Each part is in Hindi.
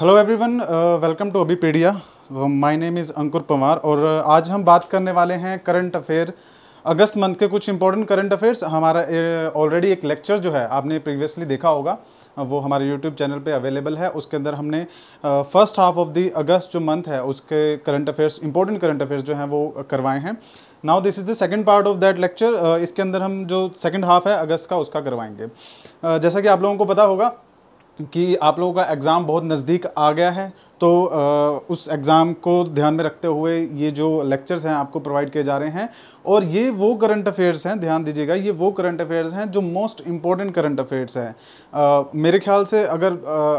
hello everyone welcome to Abipedia my name is Ankur Pawar और uh, आज हम बात करने वाले हैं करंट अफेयर अगस्त मंथ के कुछ इंपॉर्टेंट करंट अफेयर्स हमारा ऑलरेडी uh, एक लेक्चर जो है आपने प्रीवियसली देखा होगा uh, वो हमारे यूट्यूब चैनल पे अवेलेबल है उसके अंदर हमने first half of the August जो मंथ है उसके current affairs important current affairs जो हैं वो करवाए हैं now this is the second part of that lecture इसके अंदर हम जो सेकंड हाफ है अगस्त का उसका करवाएंगे uh, जैसा कि आप लोगों को पता होगा कि आप लोगों का एग्ज़ाम बहुत नज़दीक आ गया है तो उस एग्ज़ाम को ध्यान में रखते हुए ये जो लेक्चर्स हैं आपको प्रोवाइड किए जा रहे हैं और ये वो करंट अफेयर्स हैं ध्यान दीजिएगा ये वो करंट अफेयर्स हैं जो मोस्ट इम्पॉर्टेंट करंट अफेयर्स हैं मेरे ख्याल से अगर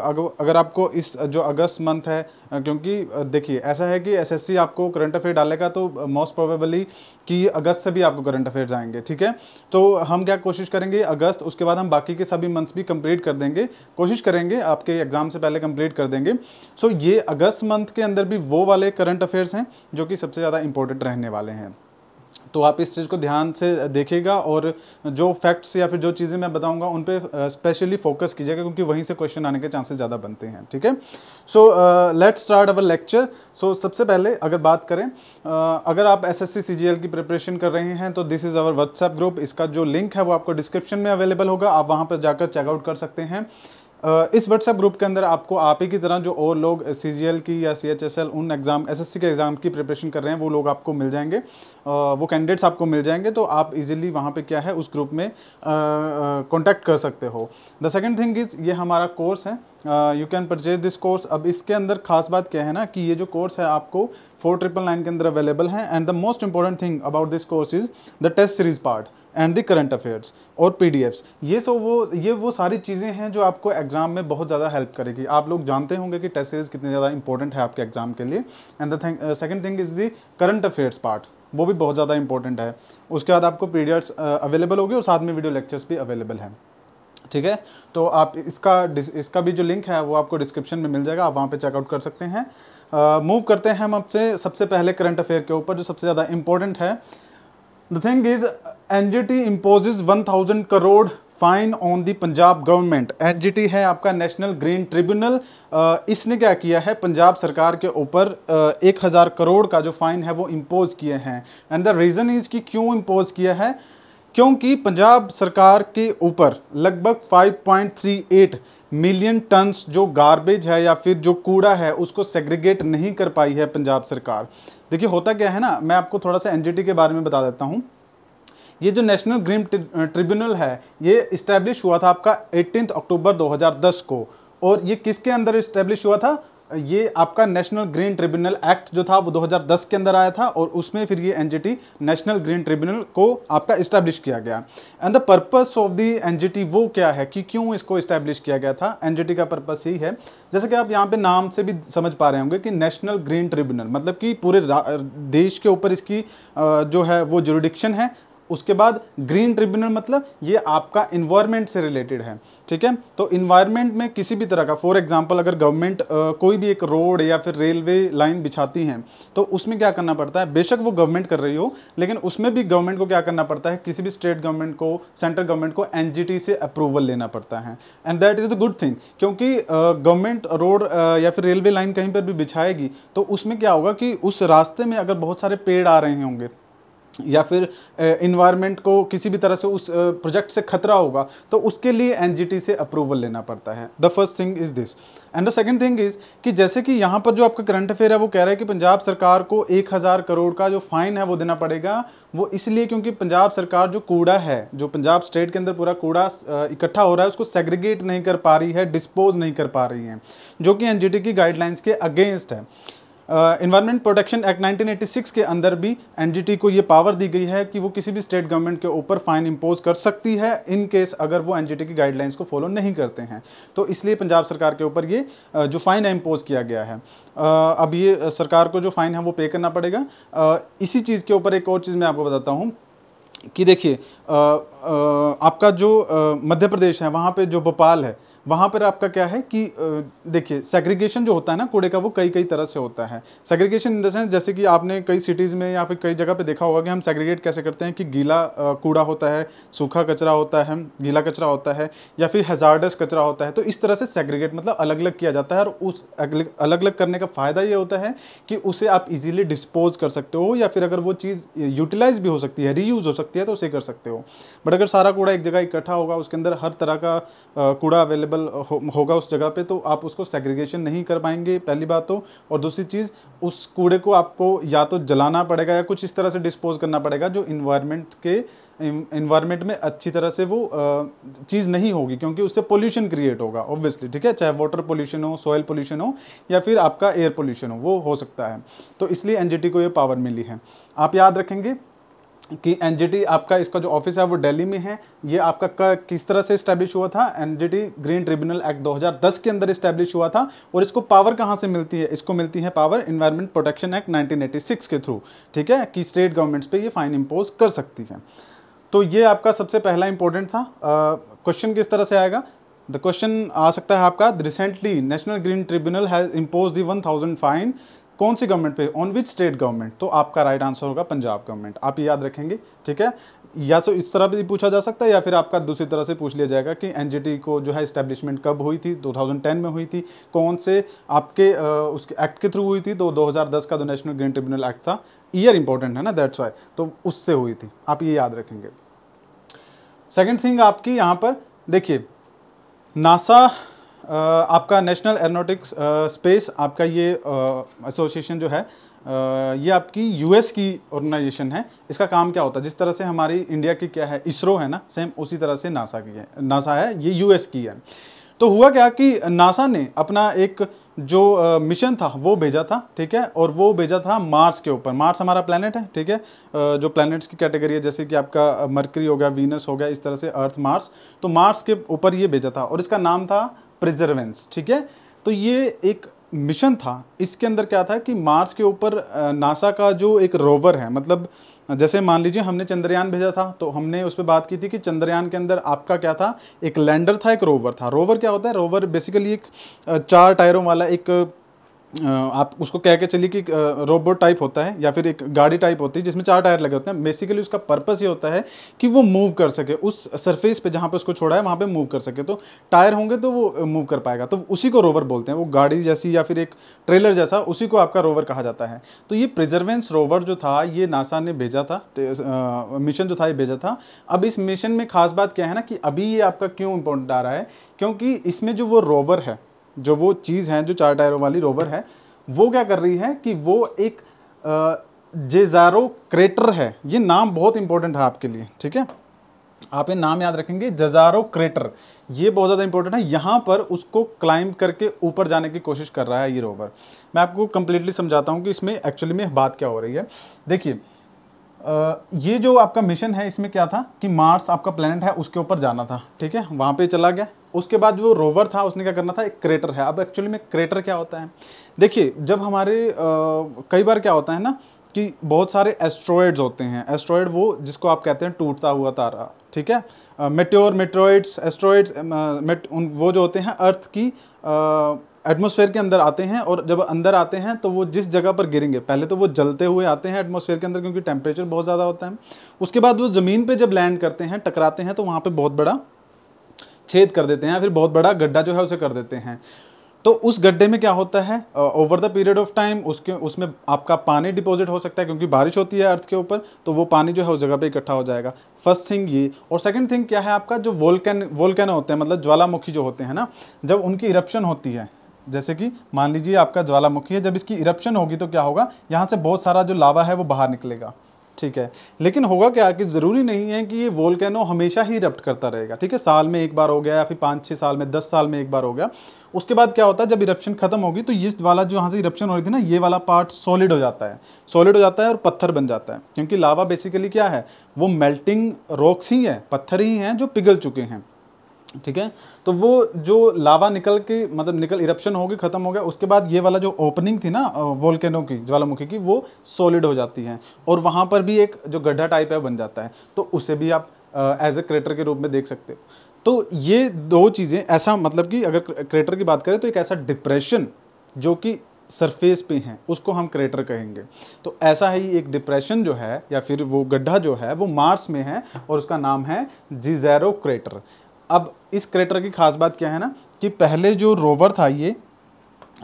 अगर अगर आपको इस जो अगस्त मंथ है क्योंकि देखिए ऐसा है कि एसएससी आपको करंट अफेयर डालेगा तो मोस्ट प्रोबेबली कि अगस्त से भी आपको करंट अफेयर्स आएंगे ठीक है तो हम क्या कोशिश करेंगे अगस्त उसके बाद हम बाकी के सभी मंथ्स भी कंप्लीट कर देंगे कोशिश करेंगे आपके एग्ज़ाम से पहले कंप्लीट कर देंगे सो ये अगस्त मंथ के अंदर भी वो वाले करंट अफेयर्स हैं जो कि सबसे ज़्यादा इंपॉर्टेंट रहने वाले हैं तो आप इस चीज़ को ध्यान से देखेगा और जो फैक्ट्स या फिर जो चीज़ें मैं बताऊंगा उन पे स्पेशली फोकस कीजिएगा क्योंकि वहीं से क्वेश्चन आने के चांसेस ज़्यादा बनते हैं ठीक है so let's start our lecture so सबसे पहले अगर बात करें uh, अगर आप एस एस की प्रिपरेशन कर रहे हैं तो this is our WhatsApp group इसका जो लिंक है वो आपको डिस्क्रिप्शन में अवेलेबल होगा आप वहाँ पर जाकर चेकआउट कर सकते हैं इस व्हाट्सएप ग्रुप के अंदर आपको आप ही की तरह जो और लोग सी की या सी उन एग्ज़ाम एस के एग्ज़ाम की प्रिपरेशन कर रहे हैं वो लोग आपको मिल जाएंगे वो कैंडिडेट्स आपको मिल जाएंगे तो आप इजीली वहाँ पे क्या है उस ग्रुप में कांटेक्ट कर सकते हो द सेकेंड थिंग इज़ ये हमारा कोर्स है you can purchase this course अब इसके अंदर खास बात क्या है ना कि ये जो कोर्स है आपको फोर ट्रिपल नाइन के अंदर अवेलेबल है and the most important thing about this course is the test series part and the current affairs और पी ये सो वो ये वो सारी चीज़ें हैं जो आपको एग्ज़ाम में बहुत ज़्यादा हेल्प करेगी आप लोग जानते होंगे कि टेस्ट सीरीज कितनी ज़्यादा इंपॉर्टेंट है आपके एग्ज़ाम के लिए and the second thing is the current affairs part वो भी बहुत ज़्यादा इंपॉर्टेंट है उसके बाद आपको पी अवेलेबल uh, होगी और साथ में वीडियो लेक्चर्स भी अवेलेबल हैं ठीक है तो आप इसका इसका भी जो लिंक है वो आपको डिस्क्रिप्शन में मिल जाएगा आप वहाँ पर चेकआउट कर सकते हैं मूव uh, करते हैं हम आपसे सबसे पहले करंट अफेयर के ऊपर जो सबसे ज़्यादा इंपॉर्टेंट है the thing is N G T imposes one thousand crore fine on the Punjab government N G T है आपका नेशनल ग्रीन ट्रिब्यूनल इसने क्या किया है पंजाब सरकार के ऊपर एक हज़ार करोड़ का जो फाइन है वो इम्पोज़ किए हैं एंड द रीज़न इज़ कि क्यों इम्पोज़ किया है क्योंकि पंजाब सरकार के ऊपर लगभग 5.38 मिलियन टन्स जो गार्बेज है या फिर जो कूड़ा है उसको सेग्रीगेट नहीं कर पाई है पंजाब सरकार देखिए होता क्या है ना मैं आपको थोड़ा सा एनजीटी के बारे में बता देता हूँ ये जो नेशनल ग्रीन ट्रिब्यूनल है ये इस्टेब्लिश हुआ था आपका एटीन अक्टूबर 2010 को और ये किसके अंदर इस्टेब्लिश हुआ था ये आपका नेशनल ग्रीन ट्रिब्यूनल एक्ट जो था वो 2010 के अंदर आया था और उसमें फिर ये एनजीटी नेशनल ग्रीन ट्रिब्यूनल को आपका इस्टेब्लिश किया गया and the purpose of the NGT वो क्या है कि क्यों इसको इस्टेब्लिश किया गया था एनजीटी का पर्पस यही है जैसे कि आप यहाँ पे नाम से भी समझ पा रहे होंगे कि नेशनल ग्रीन ट्रिब्यूनल मतलब कि पूरे देश के ऊपर इसकी जो है वो जुरिडिक्शन है उसके बाद ग्रीन ट्रिब्यूनल मतलब ये आपका इन्वायरमेंट से रिलेटेड है ठीक है तो इन्वायरमेंट में किसी भी तरह का फॉर एग्जांपल अगर गवर्नमेंट कोई भी एक रोड या फिर रेलवे लाइन बिछाती हैं तो उसमें क्या करना पड़ता है बेशक वो गवर्नमेंट कर रही हो लेकिन उसमें भी गवर्नमेंट को क्या करना पड़ता है किसी भी स्टेट गवर्नमेंट को सेंट्रल गवर्नमेंट को एन से अप्रूवल लेना पड़ता है and that is the good thing क्योंकि गवर्नमेंट रोड या फिर रेलवे लाइन कहीं पर भी बिछाएगी तो उसमें क्या होगा कि उस रास्ते में अगर बहुत सारे पेड़ आ रहे होंगे या फिर इन्वायरमेंट को किसी भी तरह से उस प्रोजेक्ट से खतरा होगा तो उसके लिए एन से अप्रूवल लेना पड़ता है the first thing is this and the second thing is कि जैसे कि यहाँ पर जो आपका करंट अफेयर है वो कह रहा है कि पंजाब सरकार को एक हज़ार करोड़ का जो फ़ाइन है वो देना पड़ेगा वो इसलिए क्योंकि पंजाब सरकार जो कूड़ा है जो पंजाब स्टेट के अंदर पूरा कूड़ा इकट्ठा हो रहा है उसको सेग्रीगेट नहीं कर पा रही है डिस्पोज नहीं कर पा रही है जो कि एन की गाइडलाइंस के अगेंस्ट है इन्वायरमेंट प्रोटेक्शन एक्ट 1986 के अंदर भी एनजीटी को ये पावर दी गई है कि वो किसी भी स्टेट गवर्नमेंट के ऊपर फाइन इम्पोज कर सकती है इन केस अगर वो एनजीटी की गाइडलाइंस को फॉलो नहीं करते हैं तो इसलिए पंजाब सरकार के ऊपर ये जो फाइन है इम्पोज किया गया है अब ये सरकार को जो फाइन है वो पे करना पड़ेगा इसी चीज़ के ऊपर एक और चीज़ मैं आपको बताता हूँ कि देखिए आपका जो मध्य प्रदेश है वहाँ पर जो भोपाल है वहाँ पर आपका क्या है कि देखिए सेग्रीगेशन जो होता है ना कूड़े का वो कई कई तरह से होता है सेग्रीगेशन इन द सेंस जैसे कि आपने कई सिटीज़ में या फिर कई जगह पे देखा होगा कि हम सेग्रीगेट कैसे करते हैं कि गीला कूड़ा होता है सूखा कचरा होता है गीला कचरा होता है या फिर हजार्डस कचरा होता है तो इस तरह से सेग्रीगेट मतलब अलग अलग किया जाता है और उस अलग अलग करने का फ़ायदा ये होता है कि उसे आप इजीली डिस्पोज कर सकते हो या फिर अगर वो चीज़ यूटिलाइज भी हो सकती है रीयूज़ हो सकती है तो उसे कर सकते हो बट अगर सारा कूड़ा एक जगह इकट्ठा होगा उसके अंदर हर तरह का कूड़ा अवेलेबल अवेलेबल हो, होगा उस जगह पे तो आप उसको सेग्रीगेशन नहीं कर पाएंगे पहली बात तो और दूसरी चीज़ उस कूड़े को आपको या तो जलाना पड़ेगा या कुछ इस तरह से डिस्पोज करना पड़ेगा जो इन्वायरमेंट के इन्वायरमेंट में अच्छी तरह से वो चीज़ नहीं होगी क्योंकि उससे पोल्यूशन क्रिएट होगा ऑब्वियसली ठीक है चाहे वाटर पोल्यूशन हो सॉयल पोल्यूशन हो या फिर आपका एयर पोल्यूशन हो वो हो सकता है तो इसलिए एनजीटी को ये पावर मिली है आप याद रखेंगे कि एनजीटी आपका इसका जो ऑफिस है वो दिल्ली में है ये आपका किस तरह से इस्टेब्लिश हुआ था एनजीटी ग्रीन ट्रिब्यूनल एक्ट 2010 के अंदर इस्टेब्लिश हुआ था और इसको पावर कहाँ से मिलती है इसको मिलती है पावर इन्वायरमेंट प्रोटेक्शन एक्ट 1986 के थ्रू ठीक है कि स्टेट गवर्नमेंट्स पे ये फाइन इम्पोज कर सकती है तो ये आपका सबसे पहला इंपॉर्टेंट था क्वेश्चन किस तरह से आएगा द क्वेश्चन आ सकता है आपका recently national green tribunal has impose the one thousand fine कौन सी गवर्नमेंट पे ऑन विच स्टेट गवर्नमेंट तो आपका राइट आंसर होगा पंजाब गवर्नमेंट आप याद रखेंगे ठीक है या तो इस तरह भी पूछा जा सकता है या फिर आपका दूसरी तरह से पूछ लिया जाएगा कि एन को जो है इस्टेब्लिशमेंट कब हुई थी 2010 में हुई थी कौन से आपके आ, उसके एक्ट के थ्रू हुई थी तो 2010 का जो नेशनल ग्रीन ट्रिब्यूनल एक्ट था ईयर इंपॉर्टेंट है ना दैट्स वाई तो उससे हुई थी आप ये याद रखेंगे सेकेंड थिंग आपकी यहाँ पर देखिए नासा आपका नेशनल एरोनोटिक्स स्पेस आपका ये एसोसिएशन जो है ये आपकी यूएस की ऑर्गेनाइजेशन है इसका काम क्या होता है जिस तरह से हमारी इंडिया की क्या है इसरो है ना सेम उसी तरह से नासा की है नासा है ये यूएस की है तो हुआ क्या कि नासा ने अपना एक जो मिशन था वो भेजा था ठीक है और वो भेजा था मार्स के ऊपर मार्स हमारा प्लानट है ठीक है जो प्लैनेट्स की कैटेगरी है जैसे कि आपका मर्करी हो गया वीनस हो गया इस तरह से अर्थ मार्स तो मार्स के ऊपर ये भेजा था और इसका नाम था प्रिजर्वेंस ठीक है तो ये एक मिशन था इसके अंदर क्या था कि मार्स के ऊपर नासा का जो एक रोवर है मतलब जैसे मान लीजिए हमने चंद्रयान भेजा था तो हमने उस पर बात की थी कि चंद्रयान के अंदर आपका क्या था एक लैंडर था एक रोवर था रोवर क्या होता है रोवर बेसिकली एक चार टायरों वाला एक आप उसको कह के चलिए कि रोबोट टाइप होता है या फिर एक गाड़ी टाइप होती है जिसमें चार टायर लगे होते हैं बेसिकली उसका पर्पस ये होता है कि वो मूव कर सके उस सरफेस पे जहाँ पे उसको छोड़ा है वहाँ पे मूव कर सके तो टायर होंगे तो वो मूव कर पाएगा तो उसी को रोवर बोलते हैं वो गाड़ी जैसी या फिर एक ट्रेलर जैसा उसी को आपका रोवर कहा जाता है तो ये प्रिजर्वेंस रोवर जो था ये नासा ने भेजा था मिशन जो था ये भेजा था अब इस मिशन में खास बात क्या है ना कि अभी ये आपका क्यों इंपॉर्टेंट आ रहा है क्योंकि इसमें जो वो रोवर है जो वो चीज़ है जो चार टायरों वाली रोवर है वो क्या कर रही है कि वो एक जेजारो क्रेटर है ये नाम बहुत इंपॉर्टेंट है आपके लिए ठीक है आप ये नाम याद रखेंगे जजारो क्रेटर ये बहुत ज़्यादा इंपॉर्टेंट है यहाँ पर उसको क्लाइंब करके ऊपर जाने की कोशिश कर रहा है ये रोवर मैं आपको कंप्लीटली समझाता हूँ कि इसमें एक्चुअली में बात क्या हो रही है देखिए ये जो आपका मिशन है इसमें क्या था कि मार्स आपका प्लानट है उसके ऊपर जाना था ठीक है वहाँ पे चला गया उसके बाद जो रोवर था उसने क्या करना था एक क्रेटर है अब एक्चुअली में क्रेटर क्या होता है देखिए जब हमारे आ, कई बार क्या होता है ना कि बहुत सारे एस्ट्रॉयड्स होते हैं एस्ट्रॉयड वो जिसको आप कहते हैं टूटता हुआ तारा ठीक है मेट्योर मेट्रोइड्स एस्ट्रॉयड्स उन वो जो होते हैं अर्थ की आ, एटमॉस्फेयर के अंदर आते हैं और जब अंदर आते हैं तो वो जिस जगह पर गिरेंगे पहले तो वो जलते हुए आते हैं एटमॉस्फेयर के अंदर क्योंकि टेम्परेचर बहुत ज़्यादा होता है उसके बाद वो ज़मीन पर जब लैंड करते हैं टकराते हैं तो वहाँ पर बहुत बड़ा छेद कर देते हैं फिर बहुत बड़ा गड्ढा जो है उसे कर देते हैं तो उस गड्ढे में क्या होता है over the period of time उसके उसमें आपका पानी डिपॉजिट हो सकता है क्योंकि बारिश होती है अर्थ के ऊपर तो वो पानी जो है उस जगह पे इकट्ठा हो जाएगा फर्स्ट थिंग ये और सेकंड थिंग क्या है आपका जो वोल्कैन वोल्केन होते हैं मतलब ज्वालामुखी जो होते हैं ना जब उनकी इरप्शन होती है जैसे कि मान लीजिए आपका ज्वालामुखी है जब इसकी इरप्शन होगी तो क्या होगा यहाँ से बहुत सारा जो लावा है वो बाहर निकलेगा ठीक है लेकिन होगा क्या कि ज़रूरी नहीं है कि ये वोल्केनो हमेशा ही इरप्ट करता रहेगा ठीक है साल में एक बार हो गया या फिर पाँच छः साल में दस साल में एक बार हो गया उसके बाद क्या होता है जब इरप्शन खत्म होगी तो ये वाला जो यहाँ से इरप्शन हो रही थी ना ये वाला पार्ट सॉलिड हो जाता है सॉलिड हो जाता है और पत्थर बन जाता है क्योंकि लावा बेसिकली क्या है वो मेल्टिंग रॉक्स ही है पत्थर ही हैं जो पिघल चुके हैं ठीक है तो वो जो लावा निकल के मतलब निकल इरप्शन होगी ख़त्म हो गया उसके बाद ये वाला जो ओपनिंग थी ना वोल्केनो की ज्वालामुखी की वो सॉलिड हो जाती है और वहाँ पर भी एक जो गड्ढा टाइप है बन जाता है तो उसे भी आप एज ए क्रेटर के रूप में देख सकते हो तो ये दो चीज़ें ऐसा मतलब कि अगर क्रेटर की बात करें तो एक ऐसा डिप्रेशन जो कि सरफेस पे हैं उसको हम क्रेटर कहेंगे तो ऐसा ही एक डिप्रेशन जो है या फिर वो गड्ढा जो है वो मार्स में है और उसका नाम है जिजैरो क्रेटर अब इस क्रेटर की खास बात क्या है ना कि पहले जो रोवर था ये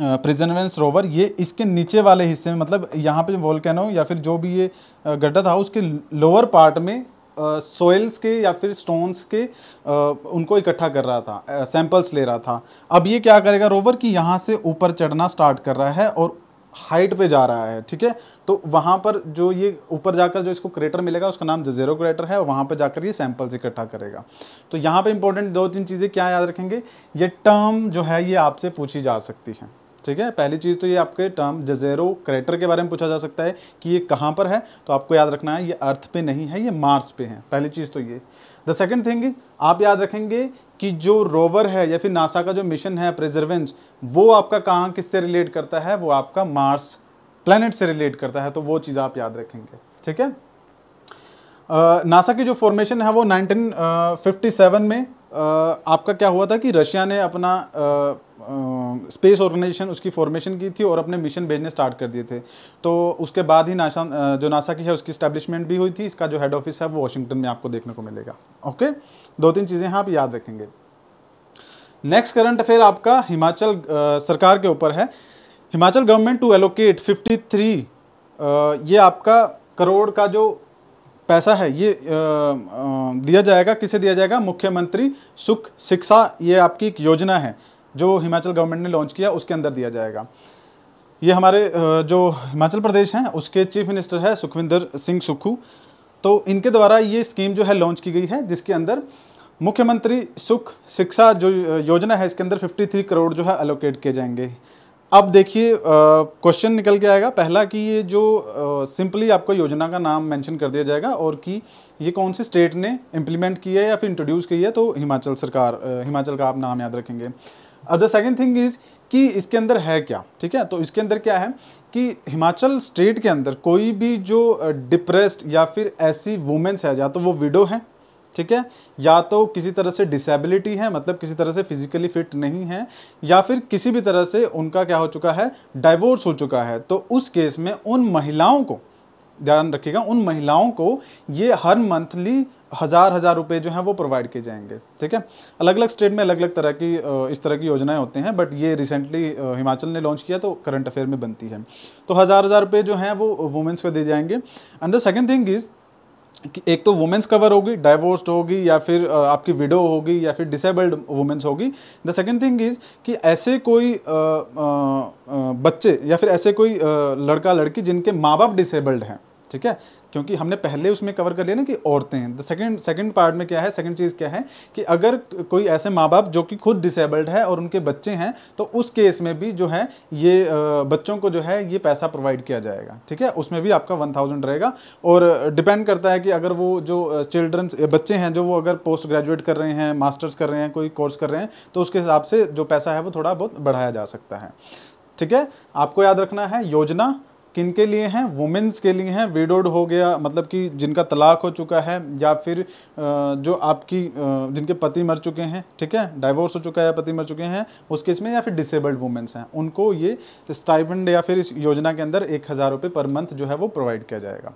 प्रिजनवेंस रोवर ये इसके नीचे वाले हिस्से में मतलब यहाँ पे वोल्केनो या फिर जो भी ये गड्ढा था उसके लोअर पार्ट में सोइल्स के या फिर स्टोन्स के आ, उनको इकट्ठा कर रहा था सैंपल्स ले रहा था अब ये क्या करेगा रोवर कि यहाँ से ऊपर चढ़ना स्टार्ट कर रहा है और हाइट पे जा रहा है ठीक है तो वहाँ पर जो ये ऊपर जाकर जो इसको क्रेटर मिलेगा उसका नाम जजेरो क्रेटर है और वहाँ पर जाकर ये सैम्पल्स इकट्ठा करेगा तो यहाँ पे इंपॉर्टेंट दो तीन चीज़ें क्या याद रखेंगे ये टर्म जो है ये आपसे पूछी जा सकती है ठीक है पहली चीज़ तो ये आपके टर्म जजेरो क्रेटर के बारे में पूछा जा सकता है कि ये कहाँ पर है तो आपको याद रखना है ये अर्थ पर नहीं है ये मार्स पे है पहली चीज़ तो ये द सेकेंड थिंग आप याद रखेंगे कि जो रोवर है या फिर नासा का जो मिशन है प्रिजर्वेंस वो आपका कहाँ किससे रिलेट करता है वो आपका मार्स प्लानट से रिलेट करता है तो वो चीज़ आप याद रखेंगे ठीक है नासा की जो फॉर्मेशन है वो 1957 में आपका क्या हुआ था कि रशिया ने अपना स्पेस ऑर्गेनाइजेशन उसकी फॉर्मेशन की थी और अपने मिशन भेजने स्टार्ट कर दिए थे तो उसके बाद ही नासा जो नासा की है उसकी स्टैब्लिशमेंट भी हुई थी इसका जो हेड ऑफिस है वो वाशिंगटन में आपको देखने को मिलेगा ओके दो तीन चीज़ें हैं आप याद रखेंगे नेक्स्ट करंट अफेयर आपका हिमाचल आ, सरकार के ऊपर है Himachal government to allocate fifty ये आपका करोड़ का जो पैसा है ये दिया जाएगा किसे दिया जाएगा मुख्यमंत्री सुख शिक्षा ये आपकी एक योजना है जो हिमाचल गवर्नमेंट ने लॉन्च किया उसके अंदर दिया जाएगा ये हमारे जो हिमाचल प्रदेश हैं उसके चीफ मिनिस्टर है सुखविंदर सिंह सुक्खू तो इनके द्वारा ये स्कीम जो है लॉन्च की गई है जिसके अंदर मुख्यमंत्री सुख शिक्षा जो योजना है इसके अंदर 53 करोड़ जो है अलोकेट किए जाएंगे अब देखिए क्वेश्चन निकल के आएगा पहला कि ये जो सिंपली आपको योजना का नाम मेंशन कर दिया जाएगा और कि ये कौन सी स्टेट ने इम्प्लीमेंट किया है या फिर इंट्रोड्यूस की है तो हिमाचल सरकार आ, हिमाचल का आप नाम याद रखेंगे अब द सेकेंड थिंग इज़ कि इसके अंदर है क्या ठीक है तो इसके अंदर क्या है कि हिमाचल स्टेट के अंदर कोई भी जो डिप्रेस्ड या फिर ऐसी वुमेंस है या तो वो विडो हैं ठीक है या तो किसी तरह से डिसेबिलिटी है मतलब किसी तरह से फिजिकली फिट नहीं है या फिर किसी भी तरह से उनका क्या हो चुका है डाइवोर्स हो चुका है तो उस केस में उन महिलाओं को ध्यान रखिएगा उन महिलाओं को ये हर मंथली हज़ार हज़ार रुपये जो हैं वो प्रोवाइड किए जाएंगे ठीक है अलग अलग स्टेट में अलग अलग तरह की इस तरह की योजनाएं होती हैं बट ये रिसेंटली हिमाचल ने लॉन्च किया तो करंट अफेयर में बनती है तो हज़ार हज़ार रुपये जो हैं वो वुमेंस को दे जाएंगे and the second thing is एक तो वुमेंस कवर होगी डाइवोर्स होगी या फिर आपकी विडो होगी या फिर डिसेबल्ड वुमेंस होगी द सेकेंड थिंग इज़ कि ऐसे कोई आ, आ, आ, बच्चे या फिर ऐसे कोई लड़का लड़की जिनके माँ बाप डिसेबल्ड हैं ठीक है क्योंकि हमने पहले उसमें कवर कर लिया ना कि औरतें हैं द सेकंड सेकंड पार्ट में क्या है सेकंड चीज़ क्या है कि अगर कोई ऐसे माँ बाप जो कि खुद डिसेबल्ड है और उनके बच्चे हैं तो उस केस में भी जो है ये बच्चों को जो है ये पैसा प्रोवाइड किया जाएगा ठीक है उसमें भी आपका वन थाउजेंड रहेगा और डिपेंड करता है कि अगर वो जो चिल्ड्रंस बच्चे हैं जो वो अगर पोस्ट ग्रेजुएट कर रहे हैं मास्टर्स कर रहे हैं कोई कोर्स कर रहे हैं तो उसके हिसाब से जो पैसा है वो थोड़ा बहुत बढ़ाया जा सकता है ठीक है आपको याद रखना है योजना किन के लिए हैं वुमेंस के लिए हैं विडोड हो गया मतलब कि जिनका तलाक हो चुका है या फिर जो आपकी जिनके पति मर चुके हैं ठीक है डाइवोर्स हो चुका है या पति मर चुके हैं उस केस में या फिर डिसेबल्ड वुमेंस हैं उनको ये स्टाइपेंड या फिर इस योजना के अंदर एक हज़ार रुपये पर मंथ जो है वो प्रोवाइड किया जाएगा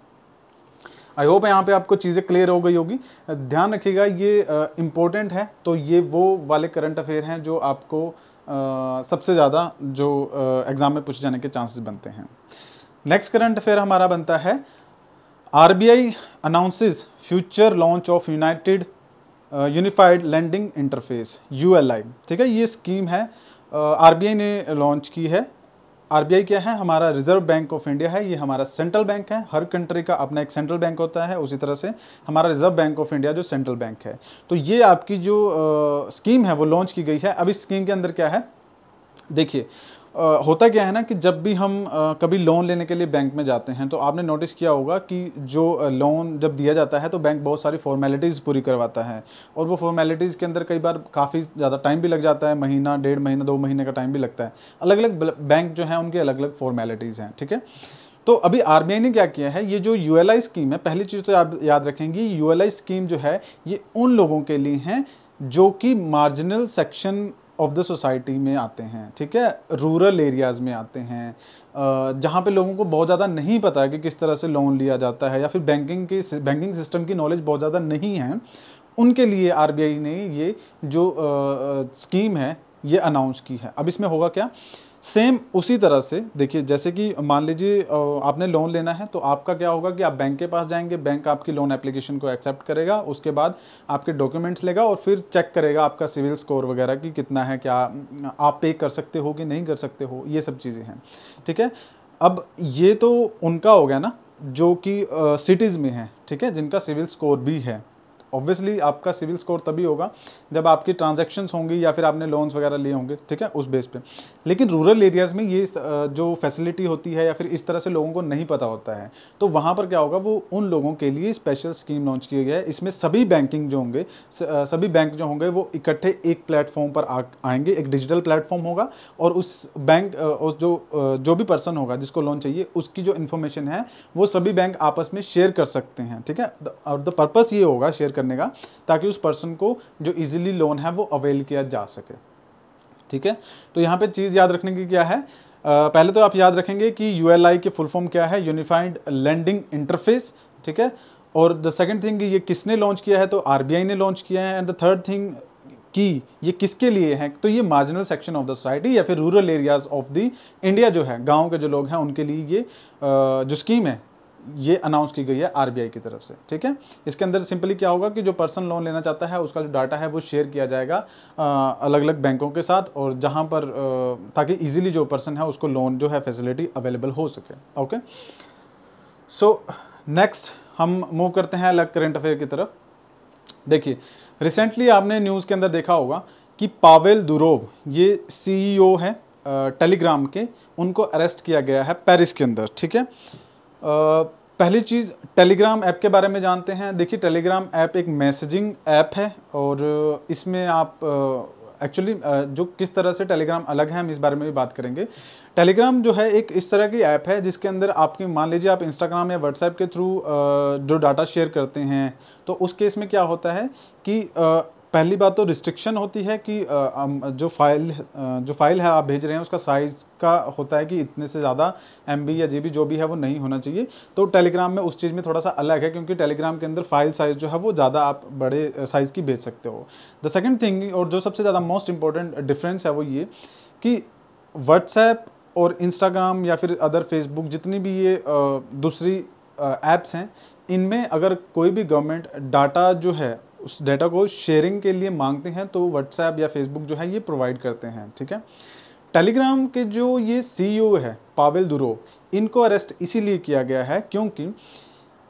आई होप यहाँ पे आपको चीज़ें क्लियर हो गई होगी ध्यान रखिएगा ये इम्पोर्टेंट है तो ये वो वाले करंट अफेयर हैं जो आपको आ, सबसे ज़्यादा जो एग्ज़ाम में पूछे जाने के चांसेस बनते हैं नेक्स्ट करंट अफेयर हमारा बनता है RBI announces future launch of united unified lending interface ULI ठीक है ये स्कीम है आरबीआई uh, ने लॉन्च की है आरबीआई क्या है हमारा रिजर्व बैंक ऑफ इंडिया है ये हमारा सेंट्रल बैंक है हर कंट्री का अपना एक सेंट्रल बैंक होता है उसी तरह से हमारा रिजर्व बैंक ऑफ इंडिया जो सेंट्रल बैंक है तो ये आपकी जो स्कीम uh, है वो लॉन्च की गई है अब इस स्कीम के अंदर क्या है देखिए होता क्या है ना कि जब भी हम कभी लोन लेने के लिए बैंक में जाते हैं तो आपने नोटिस किया होगा कि जो लोन जब दिया जाता है तो बैंक बहुत सारी फॉर्मेलिटीज़ पूरी करवाता है और वो फॉर्मेलिटीज़ के अंदर कई बार काफ़ी ज़्यादा टाइम भी लग जाता है महीना डेढ़ महीना दो महीने का टाइम भी लगता है अलग अलग बैंक जो हैं उनके अलग अलग फॉर्मेलिटीज़ हैं ठीक है तो अभी आर ने क्या किया है ये जो यू स्कीम है पहली चीज़ तो आप याद रखेंगी यू स्कीम जो है ये उन लोगों के लिए हैं जो कि marginal section of the society में आते हैं ठीक है रूरल एरियाज़ में आते हैं जहाँ पे लोगों को बहुत ज़्यादा नहीं पता है कि किस तरह से लोन लिया जाता है या फिर बैंकिंग की बैंकिंग सिस्टम की नॉलेज बहुत ज़्यादा नहीं है उनके लिए आर ने ये जो आ, स्कीम है ये अनाउंस की है अब इसमें होगा क्या सेम उसी तरह से देखिए जैसे कि मान लीजिए आपने लोन लेना है तो आपका क्या होगा कि आप बैंक के पास जाएंगे बैंक आपकी लोन एप्लीकेशन को एक्सेप्ट करेगा उसके बाद आपके डॉक्यूमेंट्स लेगा और फिर चेक करेगा आपका सिविल स्कोर वगैरह कि कितना है क्या आप पे कर सकते हो कि नहीं कर सकते हो ये सब चीज़ें हैं ठीक है अब ये तो उनका हो गया ना जो कि सिटीज़ में है ठीक है जिनका सिविल स्कोर भी है ऑब्वियसली आपका सिविल स्कोर तभी होगा जब आपकी ट्रांजैक्शंस होंगी या फिर आपने लोन्स वगैरह लिए होंगे ठीक है उस बेस पे लेकिन रूरल एरियाज़ में ये जो फैसिलिटी होती है या फिर इस तरह से लोगों को नहीं पता होता है तो वहाँ पर क्या होगा वो उन लोगों के लिए स्पेशल स्कीम लॉन्च की गया है इसमें सभी बैंकिंग जो होंगे सभी बैंक जो होंगे वो इकट्ठे एक प्लेटफॉर्म पर आएंगे एक डिजिटल प्लेटफॉर्म होगा और उस बैंक उस जो जो भी पर्सन होगा जिसको लोन चाहिए उसकी जो इन्फॉर्मेशन है वो सभी बैंक आपस में शेयर कर सकते हैं ठीक है और द पर्पज़ ये होगा शेयर करने का ताकि उस पर्सन को जो इजीली लोन है वो अवेल किया जा सके ठीक है तो यहाँ पे चीज़ याद रखने की क्या है आ, पहले तो आप याद रखेंगे कि यू की फुल फॉर्म क्या है यूनिफाइड लैंडिंग इंटरफेस ठीक है और द सेकेंड थिंग ये किसने लॉन्च किया है तो आर ने लॉन्च किया है एंड द थर्ड थिंग कि ये किसके लिए है तो ये marginal section of the society या फिर rural areas of the India जो है गांव के जो लोग हैं उनके लिए ये जो स्कीम है ये अनाउंस की गई है आरबीआई की तरफ से ठीक है इसके अंदर सिंपली क्या होगा कि जो पर्सन लोन लेना चाहता है उसका जो डाटा है वो शेयर किया जाएगा अलग अलग बैंकों के साथ और जहाँ पर आ, ताकि ईजिली जो पर्सन है उसको लोन जो है फैसिलिटी अवेलेबल हो सके ओके सो नेक्स्ट हम मूव करते हैं अलग करेंट अफेयर की तरफ देखिए रिसेंटली आपने न्यूज़ के अंदर देखा होगा कि पावेल दुरोव ये सी e है टेलीग्राम के उनको अरेस्ट किया गया है पेरिस के अंदर ठीक है पहली चीज़ टेलीग्राम ऐप के बारे में जानते हैं देखिए टेलीग्राम ऐप एक मैसेजिंग ऐप है और इसमें आप एक्चुअली जो किस तरह से टेलीग्राम अलग है हम इस बारे में भी बात करेंगे टेलीग्राम जो है एक इस तरह की ऐप है जिसके अंदर आपकी मान लीजिए आप इंस्टाग्राम या व्हाट्सएप के थ्रू जो डाटा शेयर करते हैं तो उस केस में क्या होता है कि पहली बात तो रिस्ट्रिक्शन होती है कि जो फाइल जो फाइल है आप भेज रहे हैं उसका साइज़ का होता है कि इतने से ज़्यादा एम या जी जो भी है वो नहीं होना चाहिए तो टेलीग्राम में उस चीज़ में थोड़ा सा अलग है क्योंकि टेलीग्राम के अंदर फाइल साइज़ जो है वो ज़्यादा आप बड़े साइज़ की भेज सकते हो द सेकेंड थिंग और जो सबसे ज़्यादा मोस्ट इंपॉर्टेंट डिफरेंस है वो ये कि व्हाट्सएप और इंस्टाग्राम या फिर अदर फेसबुक जितनी भी ये दूसरी ऐप्स हैं इनमें अगर कोई भी गवर्नमेंट डाटा जो है उस डेटा को शेयरिंग के लिए मांगते हैं तो व्हाट्सएप या फेसबुक जो है ये प्रोवाइड करते हैं ठीक है टेलीग्राम के जो ये सीईओ e है पावेल दुरो इनको अरेस्ट इसीलिए किया गया है क्योंकि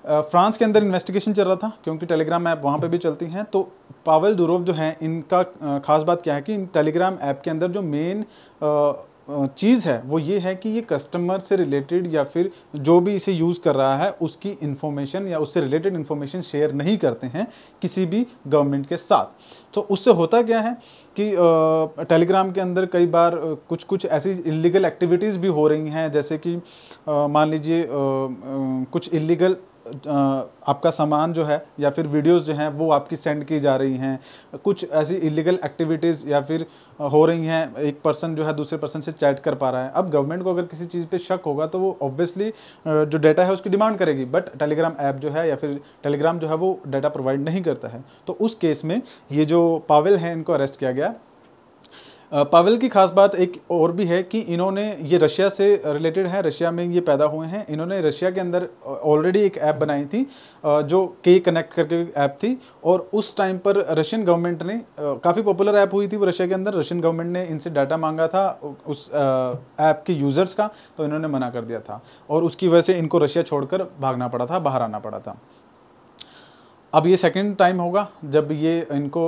फ्रांस के अंदर इन्वेस्टिगेशन चल रहा था क्योंकि टेलीग्राम ऐप वहाँ पे भी चलती हैं तो पावेल दुरोव जो हैं इनका खास बात क्या है कि इन टेलीग्राम ऐप के अंदर जो मेन चीज़ है वो ये है कि ये कस्टमर से रिलेटेड या फिर जो भी इसे यूज़ कर रहा है उसकी इन्फॉर्मेशन या उससे रिलेटेड इन्फॉर्मेशन शेयर नहीं करते हैं किसी भी गवर्नमेंट के साथ तो उससे होता क्या है कि टेलीग्राम के अंदर कई बार कुछ कुछ ऐसी इलीगल एक्टिविटीज़ भी हो रही हैं जैसे कि मान लीजिए कुछ इलीगल आपका सामान जो है या फिर वीडियोस जो हैं वो आपकी सेंड की जा रही हैं कुछ ऐसी इलीगल एक्टिविटीज़ या फिर हो रही हैं एक पर्सन जो है दूसरे पर्सन से चैट कर पा रहा है अब गवर्नमेंट को अगर किसी चीज़ पे शक होगा तो वो ऑब्वियसली जो डाटा है उसकी डिमांड करेगी बट टेलीग्राम ऐप जो है या फिर टेलीग्राम जो है वो डाटा प्रोवाइड नहीं करता है तो उस केस में ये जो पावेल हैं इनको अरेस्ट किया गया पावेल की खास बात एक और भी है कि इन्होंने ये रशिया से रिलेटेड है रशिया में ये पैदा हुए हैं इन्होंने रशिया के अंदर ऑलरेडी एक ऐप बनाई थी जो के कनेक्ट करके ऐप थी और उस टाइम पर रशियन गवर्नमेंट ने काफ़ी पॉपुलर ऐप हुई थी वो रशिया के अंदर रशियन गवर्नमेंट ने इनसे डाटा मांगा था उस ऐप के यूज़र्स का तो इन्होंने मना कर दिया था और उसकी वजह से इनको रशिया छोड़कर भागना पड़ा था बाहर आना पड़ा था अब ये सेकेंड टाइम होगा जब ये इनको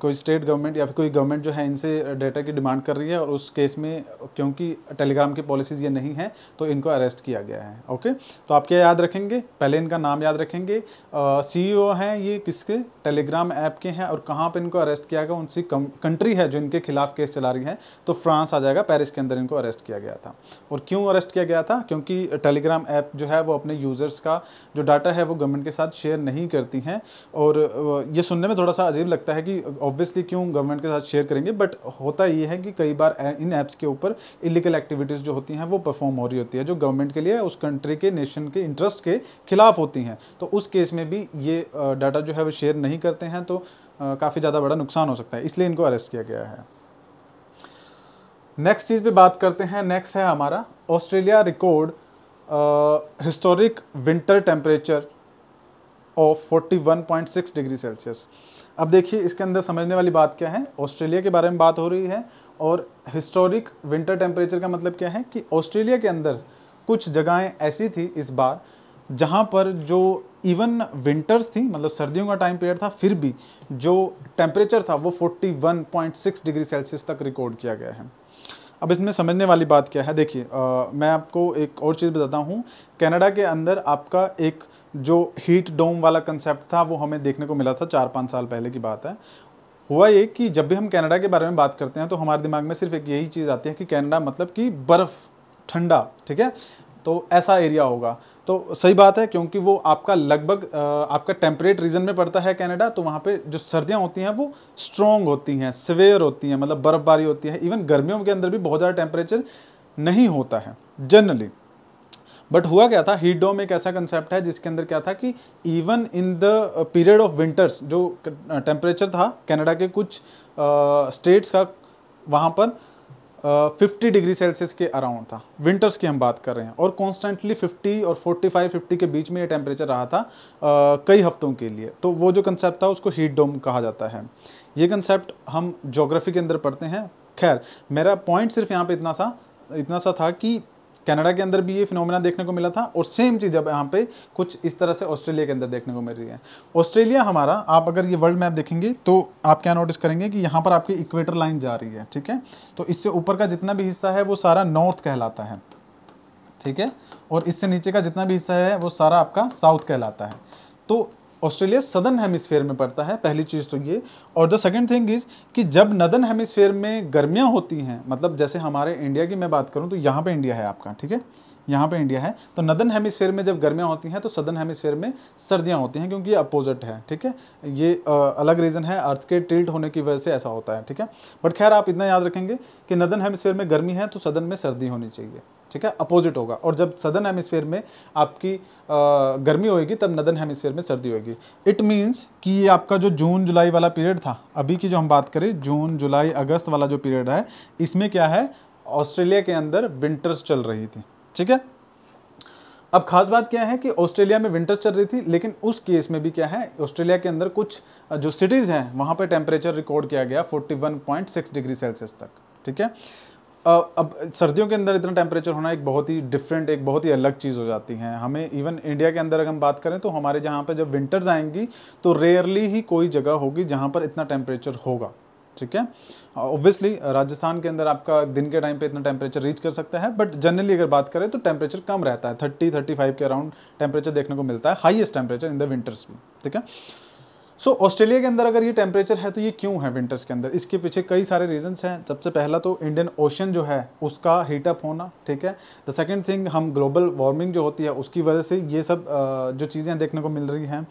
कोई स्टेट गवर्नमेंट या फिर कोई गवर्नमेंट जो है इनसे डेटा की डिमांड कर रही है और उस केस में क्योंकि टेलीग्राम की पॉलिसीज़ ये नहीं है तो इनको अरेस्ट किया गया है ओके तो आप क्या याद रखेंगे पहले इनका नाम याद रखेंगे सी ई e हैं ये किसके टेलीग्राम ऐप के हैं और कहाँ पर इनको अरेस्ट किया गया उनसी कंट्री है जो इनके खिलाफ केस चला रही है तो फ्रांस आ जाएगा पैरिस के अंदर इनको अरेस्ट किया गया था और क्यों अरेस्ट किया गया था क्योंकि टेलीग्राम ऐप जो है वो अपने यूज़र्स का जो डाटा है वो गवर्नमेंट के साथ शेयर नहीं करती हैं हैं और ये सुनने में थोड़ा सा अजीब लगता है कि ऑब्वियसली क्यों गवर्नमेंट के साथ शेयर करेंगे बट होता ये है कि कई बार इन ऐप्स के ऊपर इलीगल एक्टिविटीज़ जो होती हैं वो परफॉर्म हो रही होती है जो गवर्नमेंट के लिए उस कंट्री के नेशन के इंटरेस्ट के खिलाफ होती हैं तो उस केस में भी ये डाटा जो है वो शेयर नहीं करते हैं तो काफ़ी ज़्यादा बड़ा नुकसान हो सकता है इसलिए इनको अरेस्ट किया गया है नेक्स्ट चीज़ पे बात करते हैं नेक्स्ट है हमारा Australia record historic winter temperature of 41.6 degree Celsius अब देखिए इसके अंदर समझने वाली बात क्या है ऑस्ट्रेलिया के बारे में बात हो रही है और हिस्टोरिक विंटर टेम्परेचर का मतलब क्या है कि ऑस्ट्रेलिया के अंदर कुछ जगहें ऐसी थी इस बार जहाँ पर जो इवन विंटर्स थी मतलब सर्दियों का टाइम पीरियड था फिर भी जो टेम्परेचर था वो 41.6 डिग्री सेल्सियस तक रिकॉर्ड किया गया है अब इसमें समझने वाली बात क्या है देखिए मैं आपको एक और चीज़ बताता हूँ कनाडा के अंदर आपका एक जो हीट डोम वाला कंसेप्ट था वो हमें देखने को मिला था चार पाँच साल पहले की बात है हुआ ये कि जब भी हम कनाडा के बारे में बात करते हैं तो हमारे दिमाग में सिर्फ एक यही चीज़ आती है कि कनाडा मतलब कि बर्फ़ ठंडा ठीक है तो ऐसा एरिया होगा तो सही बात है क्योंकि वो आपका लगभग आपका टेम्परेट रीजन में पड़ता है कनाडा तो वहाँ पे जो सर्दियाँ होती हैं वो स्ट्रॉन्ग होती हैं सवेयर होती हैं मतलब बर्फ़बारी होती है इवन गर्मियों के अंदर भी बहुत ज़्यादा टेम्परेचर नहीं होता है जनरली बट हुआ क्या था हीट डोम एक ऐसा कंसेप्ट है जिसके अंदर क्या था कि even in the period of winters जो टेम्परेचर था कनाडा के कुछ स्टेट्स uh, का वहाँ पर फिफ्टी डिग्री सेल्सियस के अराउंड था विंटर्स की हम बात कर रहे हैं और कॉन्स्टेंटली फिफ्टी और फोर्टी फाइव फिफ्टी के बीच में ये टेम्परेचर रहा था uh, कई हफ्तों के लिए तो वो जो कंसेप्ट था उसको हीट डोम कहा जाता है ये कंसेप्ट हम जोग्राफी के अंदर पढ़ते हैं खैर मेरा पॉइंट सिर्फ यहाँ पे इतना सा इतना सा था कि कनाडा के अंदर भी ये फिनोमिना देखने को मिला था और सेम चीज़ अब यहाँ पे कुछ इस तरह से ऑस्ट्रेलिया के अंदर देखने को मिल रही है ऑस्ट्रेलिया हमारा आप अगर ये वर्ल्ड मैप देखेंगे तो आप क्या नोटिस करेंगे कि यहाँ पर आपकी इक्वेटर लाइन जा रही है ठीक है तो इससे ऊपर का जितना भी हिस्सा है वो सारा नॉर्थ कहलाता है ठीक है और इससे नीचे का जितना भी हिस्सा है वो सारा आपका साउथ कहलाता है तो ऑस्ट्रेलिया सदर्न हेमिसफेयर में पड़ता है पहली चीज़ तो ये और द सेकंड थिंग इज़ कि जब नदन हेमिसफेयर में गर्मियाँ होती हैं मतलब जैसे हमारे इंडिया की मैं बात करूँ तो यहाँ पर इंडिया है आपका ठीक है यहाँ पे इंडिया है तो नदन हेमिसफेयर में जब गर्मियाँ होती हैं तो सदन हेमिसफेयर में सर्दियाँ होती हैं क्योंकि ये अपोजिट है ठीक है ये आ, अलग रीज़न है अर्थ के टिल्ट होने की वजह से ऐसा होता है ठीक है बट खैर आप इतना याद रखेंगे कि नदन हेमिसफेयर में गर्मी है तो सदन में सर्दी होनी चाहिए ठीक है अपोजिट होगा और जब सदर्न हेमिसफेयर में आपकी गर्मी होएगी तब नदर्न हेमिसफेयर में सर्दी होएगी इट मीन्स कि ये आपका जो जून जुलाई वाला पीरियड था अभी की जो हम बात करें जून जुलाई अगस्त वाला जो पीरियड है इसमें क्या है ऑस्ट्रेलिया के अंदर विंटर्स चल रही थी ठीक है अब खास बात क्या है कि ऑस्ट्रेलिया में विंटर्स चल रही थी लेकिन उस केस में भी क्या है ऑस्ट्रेलिया के अंदर कुछ जो सिटीज़ हैं वहाँ पर टेम्परेचर रिकॉर्ड किया गया 41.6 डिग्री सेल्सियस तक ठीक है अब सर्दियों के अंदर इतना टेम्परेचर होना एक बहुत ही डिफरेंट एक बहुत ही अलग चीज़ हो जाती है हमें इवन इंडिया के अंदर अगर हम बात करें तो हमारे जहाँ पर जब विंटर्स आएंगी तो रेयरली ही कोई जगह होगी जहाँ पर इतना टेम्परेचर होगा ठीक है ऑब्वियसली राजस्थान के अंदर आपका दिन के टाइम पे इतना टेम्परेचर रीच कर सकता है बट जनरली अगर बात करें तो टेम्परेचर कम रहता है थर्टी थर्टी फाइव के अराउंड टेम्परेचर देखने को मिलता है highest temperature in the winters में ठीक है सो so, ऑस्ट्रेलिया के अंदर अगर ये टेम्परेचर है तो ये क्यों है विंटर्स के अंदर इसके पीछे कई सारे रीजंस हैं सबसे पहला तो इंडियन ओशन जो है उसका हीटअप होना ठीक है द सेकंड थिंग हम ग्लोबल वार्मिंग जो होती है उसकी वजह से ये सब जो चीज़ें देखने को मिल रही हैं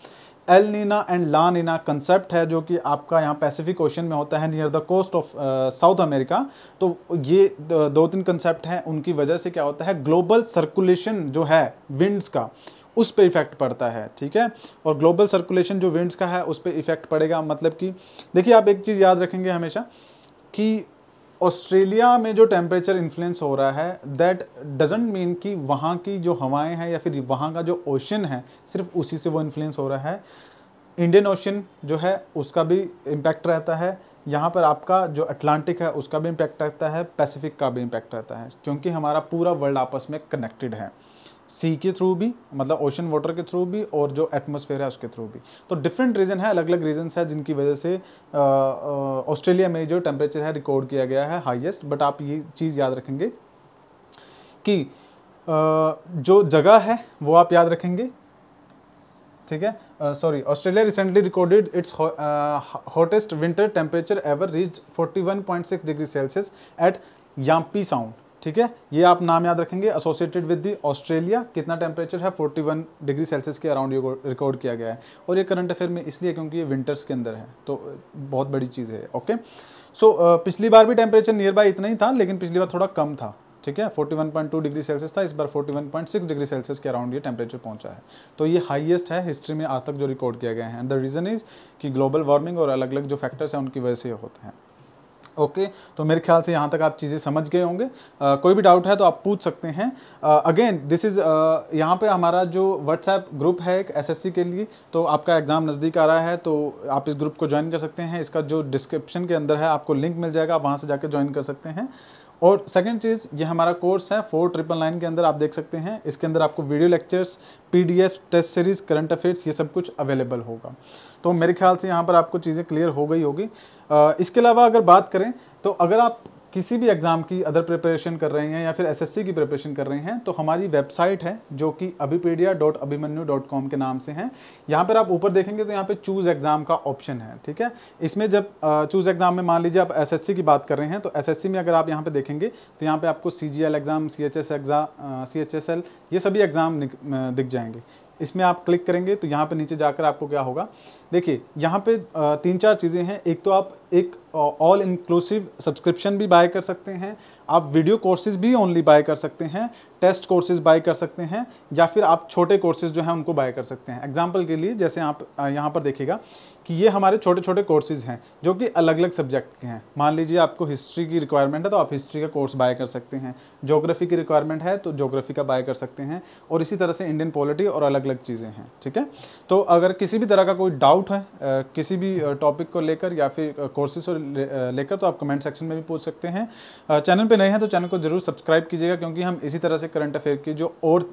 El Nino and La Nina concept है जो कि आपका यहाँ पैसिफिक ओशन में होता है near the coast of South America तो ये दो तीन कंसेप्ट हैं उनकी वजह से क्या होता है ग्लोबल सर्कुलेशन जो है विंड्स का उस पर इफ़ेक्ट पड़ता है ठीक है और ग्लोबल सर्कुलेशन जो विंड्स का है उस पर इफ़ेक्ट पड़ेगा मतलब कि देखिए आप एक चीज़ याद रखेंगे हमेशा कि ऑस्ट्रेलिया में जो टेम्परेचर इन्फ्लुएंस हो रहा है दैट डजेंट मीन कि वहाँ की जो हवाएं हैं या फिर वहाँ का जो ओशन है सिर्फ उसी से वो इन्फ्लुएंस हो रहा है इंडियन ओशन जो है उसका भी इम्पैक्ट रहता है यहाँ पर आपका जो अटलांटिक है उसका भी इम्पैक्ट रहता है पैसिफिक का भी इम्पैक्ट रहता है क्योंकि हमारा पूरा वर्ल्ड आपस में कनेक्टेड है सी के थ्रू भी मतलब ओशन वाटर के थ्रू भी और जो एटमोसफेयर है उसके थ्रू भी तो डिफरेंट रीज़न है अलग अलग रीजन है जिनकी वजह से ऑस्ट्रेलिया में जो टेम्परेचर है रिकॉर्ड किया गया है हाईएस्ट बट आप ये चीज़ याद रखेंगे कि आ, जो जगह है वो आप याद रखेंगे ठीक है sorry Australia recently recorded it's hottest winter temperature ever reach six degree Celsius at Yampi Sound ठीक है ये आप नाम याद रखेंगे एसोसिएटेड विद दी ऑस्ट्रेलिया कितना टेम्परेचर है 41 डिग्री सेल्सियस के अराउंड ये रिकॉर्ड किया गया है और ये करंट अफेयर में इसलिए क्योंकि ये विंटर्स के अंदर है तो बहुत बड़ी चीज़ है ओके सो so, पिछली बार भी टेम्परेचर नियर बाय इतना ही था लेकिन पिछली बार थोड़ा कम था ठीक है 41.2 डिग्री सेल्सियस था इस बार 41.6 डिग्री सेल्सियस के अराउंड ये टेम्परेचर पहुंचा है तो ये हाईएस्ट है हिस्ट्री में आज तक जो रिकॉर्ड किया गया है एंड द रीज़न इज़ कि ग्लोबल वार्मिंग और अलग अलग जो फैक्टर्स हैं उनकी वजह से ये होते हैं ओके तो मेरे ख्याल से यहाँ तक आप चीज़ें समझ गए होंगे कोई भी डाउट है तो आप पूछ सकते हैं अगेन दिस इज़ यहाँ पे हमारा जो व्हाट्सएप ग्रुप है एक एसएससी के लिए तो आपका एग्ज़ाम नज़दीक आ रहा है तो आप इस ग्रुप को ज्वाइन कर सकते हैं इसका जो डिस्क्रिप्शन के अंदर है आपको लिंक मिल जाएगा आप वहाँ से जाकर ज्वाइन कर सकते हैं और सेकंड चीज़ ये हमारा कोर्स है फोर ट्रिपल नाइन के अंदर आप देख सकते हैं इसके अंदर आपको video lectures PDF test series current affairs ये सब कुछ अवेलेबल होगा तो मेरे ख्याल से यहाँ पर आपको चीज़ें क्लियर हो गई होगी इसके अलावा अगर बात करें तो अगर आप किसी भी एग्ज़ाम की अदर प्रिपरेशन कर रहे हैं या फिर एसएससी की प्रिपरेशन कर रहे हैं तो हमारी वेबसाइट है जो कि Abhipedia dot Abhimanyu dot com के नाम से है यहाँ पर आप ऊपर देखेंगे तो यहाँ पे चूज़ एग्ज़ाम का ऑप्शन है ठीक है इसमें जब चूज़ एग्ज़ाम में मान लीजिए आप एस की बात कर रहे हैं तो एस में अगर आप यहाँ पर देखेंगे तो यहाँ पर आपको C exam C H exam C ये सभी एग्ज़ाम दिख जाएंगे इसमें आप क्लिक करेंगे तो यहाँ पे नीचे जाकर आपको क्या होगा देखिए यहाँ पे तीन चार चीज़ें हैं एक तो आप एक ऑल इंक्लूसिव सब्सक्रिप्शन भी बाय कर सकते हैं आप वीडियो कोर्सेज भी ओनली बाय कर सकते हैं टेस्ट कोर्सेज बाय कर सकते हैं या फिर आप छोटे कोर्सेज जो हैं उनको बाय कर सकते हैं एग्जाम्पल के लिए जैसे आप यहाँ पर देखिएगा कि ये हमारे छोटे छोटे कोर्सेज हैं जो कि अलग अलग सब्जेक्ट के हैं मान लीजिए आपको हिस्ट्री की रिक्वायरमेंट है तो आप हिस्ट्री का कोर्स बाय कर सकते हैं जोग्राफी की रिक्वायरमेंट है तो जोग्राफी का बाय कर सकते हैं और इसी तरह से इंडियन पॉलिटी और अलग अलग चीज़ें हैं ठीक है तो अगर किसी भी तरह का कोई डाउट है किसी भी टॉपिक को लेकर या फिर कोर्सेज लेकर तो आप कमेंट सेक्शन में भी पूछ सकते हैं चैनल पर नए हैं तो चैनल को जरूर सब्सक्राइब कीजिएगा क्योंकि हम इसी तरह से करंट अफेयर की जो और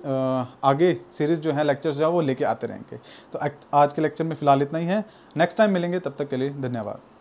आगे सीरीज़ जो है लेक्चर्स जो है वो लेके आते रहेंगे तो आज के लेक्चर में फिलहाल इतना ही है नेक्स्ट टाइम मिलेंगे तब तक के लिए धन्यवाद